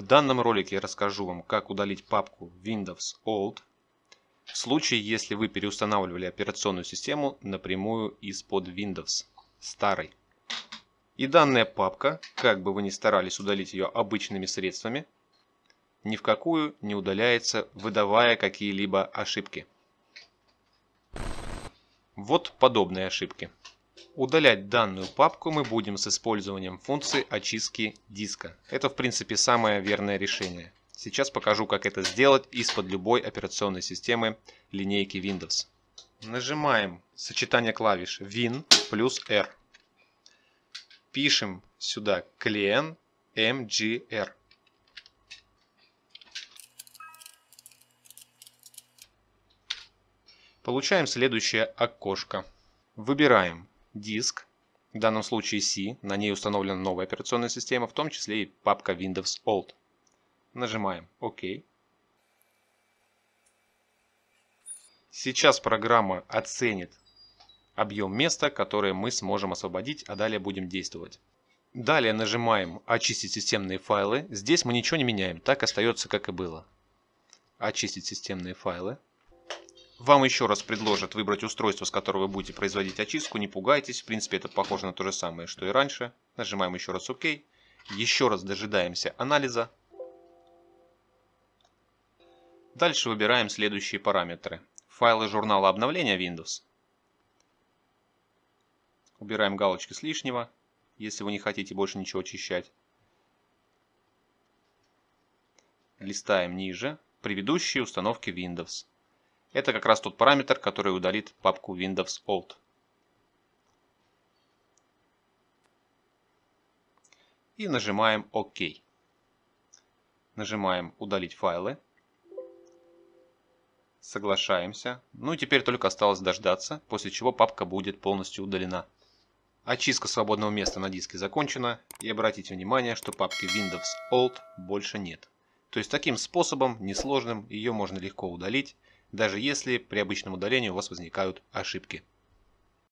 В данном ролике я расскажу вам, как удалить папку Windows Old в случае, если вы переустанавливали операционную систему напрямую из-под Windows старой. И данная папка, как бы вы ни старались удалить ее обычными средствами, ни в какую не удаляется, выдавая какие-либо ошибки. Вот подобные ошибки. Удалять данную папку мы будем с использованием функции очистки диска. Это в принципе самое верное решение. Сейчас покажу, как это сделать из-под любой операционной системы линейки Windows. Нажимаем сочетание клавиш Win плюс R. Пишем сюда клиент MGR. Получаем следующее окошко. Выбираем диск, в данном случае C, на ней установлена новая операционная система, в том числе и папка Windows Old. Нажимаем ОК. Сейчас программа оценит объем места, которое мы сможем освободить, а далее будем действовать. Далее нажимаем «Очистить системные файлы». Здесь мы ничего не меняем, так остается как и было. «Очистить системные файлы». Вам еще раз предложат выбрать устройство, с которого вы будете производить очистку, не пугайтесь, в принципе это похоже на то же самое, что и раньше. Нажимаем еще раз ОК, еще раз дожидаемся анализа. Дальше выбираем следующие параметры. Файлы журнала обновления Windows. Убираем галочки с лишнего, если вы не хотите больше ничего очищать. Листаем ниже. Предыдущие установки Windows. Это как раз тот параметр, который удалит папку Windows Old. И нажимаем ОК. Нажимаем «Удалить файлы». Соглашаемся. Ну и теперь только осталось дождаться, после чего папка будет полностью удалена. Очистка свободного места на диске закончена, и обратите внимание, что папки Windows Old больше нет. То есть таким способом, несложным, ее можно легко удалить, даже если при обычном удалении у вас возникают ошибки.